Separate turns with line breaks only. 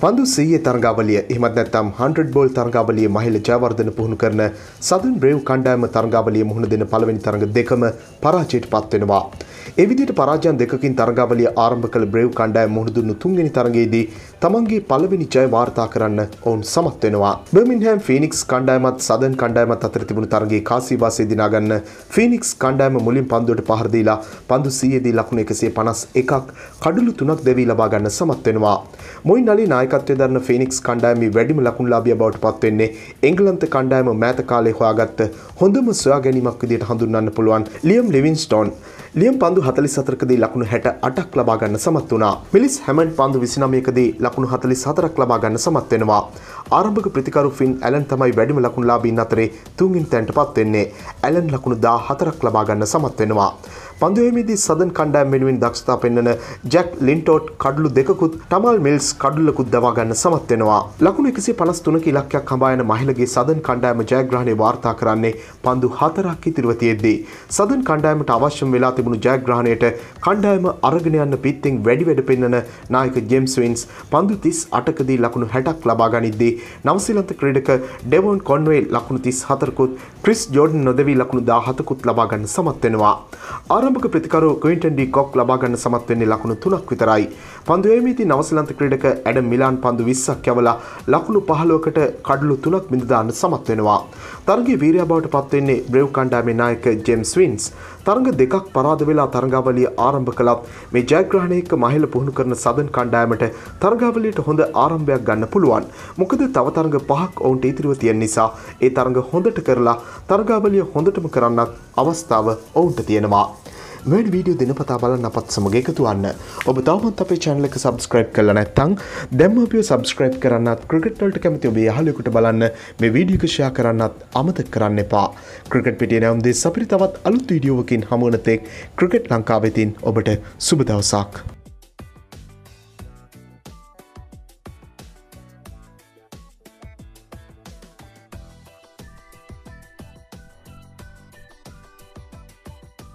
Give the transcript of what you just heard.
පන්දු සීයේ තරගාවලිය එහමත් නැත්තම් හන්ඩ බෝල් තරගාවලිය මහිල ජයවර්ධන පුහුණු කරන සදන් බ්‍රව් කණ්ඩෑම තරගාවලිය මුහුණ දෙන පළවෙනි තරඟ දෙකම පරාචයට පත්වෙනවා. එවිදිට පරාජයන් දෙකින් තරගාවලිය ආරම්භ කළ බ්‍රේව් කණ්ඩායම් මුහුණ දුන්නු තුන්වෙනි තරගයේදී තමන්ගේ පළවෙනි ජය වාර්තා කරන්න ඔවුන් සමත් වෙනවා. බර්මින්හෑම් ෆීනික්ස් කණ්ඩායමත් සදන් කණ්ඩායමත් අතර තිබුණු තරගයේ කාසිවාසය දිනා ගන්න ෆීනික්ස් කණ්ඩායම මුලින් පන්දුවට පහර දීලා පන්දු 100 දී ලකුණු 151ක් කඩලු 3ක් දැවී ලබා ගන්න සමත් වෙනවා. මොයින් අලි නායකත්වය දරන ෆීනික්ස් කණ්ඩායමේ වැඩිම ලකුණුලාභියා බවට පත් වෙන්නේ එංගලන්ත කණ්ඩායම මෑත කාලේ හොයාගත්ත හොඳම සොයා ගැනීමක් විදිහට හඳුන්වන්න පුළුවන් ලියම් ලිවින්ස්ටෝන්. ලියම් පන්දු පන්දු හතලි සතරකදී ලකුණු හැට අටක් ලබාගන්න සමත් වුණා මිලිස් හැමන් පන්දු විසිනමයකදී ලකුණු හතලි සතරක් ලබාගන්න සමත් වෙනවා ආරම්භක ප්‍රතිකරු ෆින් ඇලන් තමයි වැඩිම ලකුණු ලාබීන් අතරේ තුන්ගින් තැන්ට පත්වෙන්නේ ඇලන් ලකුණු දා හතරක් ලබාගන්න සමත් වෙනවා පන්දුවමේදී සදන් කණ්ඩෑම් වෙනුවෙන් දක්ෂතා පෙන්වන ජැක් ලින්ටෝට් කඩලු දෙකකුත් ටමල් මිල්ස් කඩුල්ලකුත් දවාගන්න සමත් වෙනවා ලකුණු එකසි පලස් තුනක ඉලක්කයක් හඹායන මහිලගේ සදන් කණ්ඩෑම ජයග්‍රහණය වාර්තා කරන්නේ පන්දු හතරක් ඉතිරිව තියෙද්දී සදන් කණ්ඩෑමට අවශ්‍යම වෙලා තිබුණු ජයග්‍රහණයට කණ්ඩායම අරගෙන යන්න පිත්තෙන් වැඩි වැඩ පෙන්වන නායක ජේම්ස් වින්ස් පන්දු 38කදී ලකුණු 60ක් ලබා ගනිද්දී නවසීලන්ත ක්‍රීඩක ඩෙවොන් කොන්වේ ලකුණු 34කුත් ක්‍රිස් ජෝඩන් නොදෙවි ලකුණු 17කුත් ලබා ගන්න සමත් වෙනවා. අර ආරම්භක ප්‍රතිකරු ක්වින්ටන් ඩී කොක් ලබා ගන්න සමත් වෙන්නේ ලකුණු 3ක් විතරයි. පන්දු වේමේදී නවසලන්ත ක්‍රීඩක ඇඩම් මිලාන් පන්දු 20ක් යවලා ලකුණු 15කට කඩලු 3ක් බිඳ දාන්න සමත් වෙනවා. තරගයේ වීරයා බවට පත් වෙන්නේ බ්‍රේව් කණ්ඩායමේ නායක ජේම්ස් වින්ස්. තරග දෙකක් පරාද වෙලා තරගාවලිය ආරම්භ කළත් මේ ජයග්‍රහණය එක්ක මහෙල පුහුණු කරන සදන් කණ්ඩායමට තරගාවලියට හොඳ ආරම්භයක් ගන්න පුළුවන්. මොකද තව තරග පහක් ඔවුන්ට ඉතිරිව තියෙන නිසා ඒ තරග හොඳට කරලා තරගාවලිය හොඳටම කරන්නත් අවස්ථාව ඔවුන්ට තියෙනවා. වැඩ වීඩියෝ දෙනපතා බලන්න අපත් සමඟ එකතුවන්න ඔබ තවමත් අපේ චැනලක සබස්ක්‍රයිබ් කල නැත්තං දැම්මපිය සබස්ක්‍රයිබ් කරන්නත් ක්‍රිකට්වලට කැමති ඔබේ හලෙකුට බලන්න මේ වීඩියකෂයා කරන්නත් අමත කරන්න එපා ක්‍රිකට් පිටිය නැවම්දේ සපිරි තවත් අලුත් වීඩියෝවකින් හමුවනතෙක් ක්‍රිකට් ලංකාවෙතින් ඔබට සුබදවසක්.